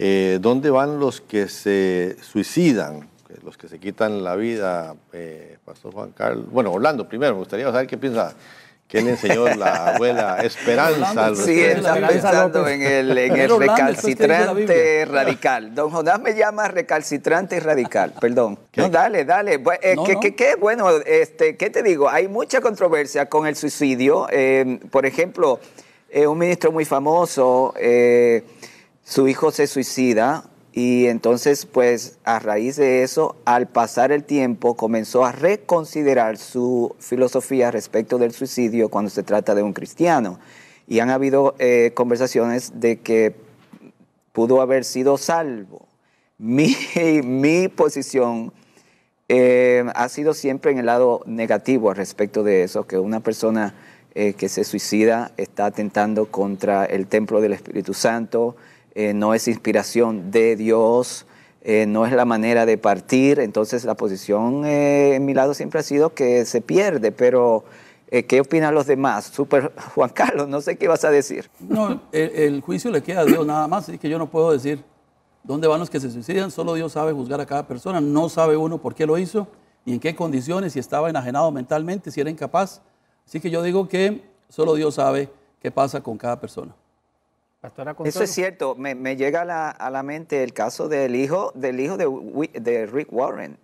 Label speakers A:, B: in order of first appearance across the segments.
A: Eh, ¿Dónde van los que se suicidan, eh, los que se quitan la vida, eh, Pastor Juan Carlos? Bueno, Orlando primero, me gustaría saber qué piensa. ¿Qué le enseñó la abuela Esperanza? sí, está pensando en el, recalcitrante radical.
B: Don Jonás me llama recalcitrante radical, perdón. No, dale, dale. bueno, este, ¿qué te digo? Hay mucha controversia con el suicidio. por ejemplo, un ministro muy famoso su hijo se suicida y entonces pues a raíz de eso, al pasar el tiempo, comenzó a reconsiderar su filosofía respecto del suicidio cuando se trata de un cristiano. Y han habido eh, conversaciones de que pudo haber sido salvo. Mi, mi posición eh, ha sido siempre en el lado negativo respecto de eso, que una persona eh, que se suicida está atentando contra el templo del Espíritu Santo, eh, no es inspiración de Dios, eh, no es la manera de partir. Entonces la posición eh, en mi lado siempre ha sido que se pierde, pero ¿qué opinan los demás? Super, Juan Carlos, no sé qué vas a decir.
A: No, el, juicio le queda a Dios nada más, así que yo no puedo decir dónde van los que se suicidan, solo Dios sabe juzgar a cada persona, no sabe uno por qué lo hizo, y en qué condiciones, si estaba enajenado mentalmente, si era incapaz. Así que yo digo que solo Dios sabe qué pasa con cada persona.
B: Eso es cierto. Me, llega a la, a la, mente el caso del hijo, del hijo de, de Rick Warren.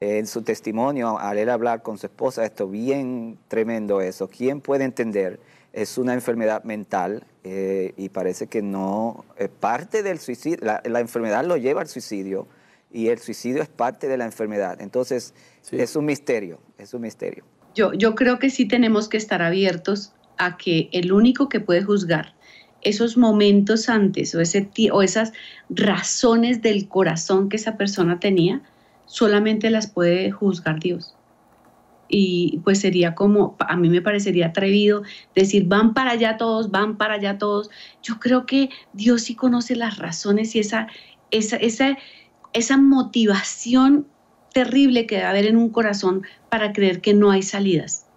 B: en su testimonio, al él hablar con su esposa, esto bien tremendo eso. ¿Quién puede entender? Es una enfermedad mental eh, y parece que no... es eh, parte del suicidio, la, enfermedad lo lleva al suicidio y el suicidio es parte de la enfermedad. Entonces, es un misterio, es un misterio.
C: Yo, yo creo que sí tenemos que estar abiertos a que el único que puede juzgar esos momentos antes o, o esas razones del corazón que esa persona tenía, solamente las puede juzgar Dios. Y pues sería como, a mí me parecería atrevido decir, van para allá todos, van para allá todos. Yo creo que Dios sí conoce las razones y esa, esa, esa, esa motivación terrible que debe haber en un corazón para creer que no hay salidas.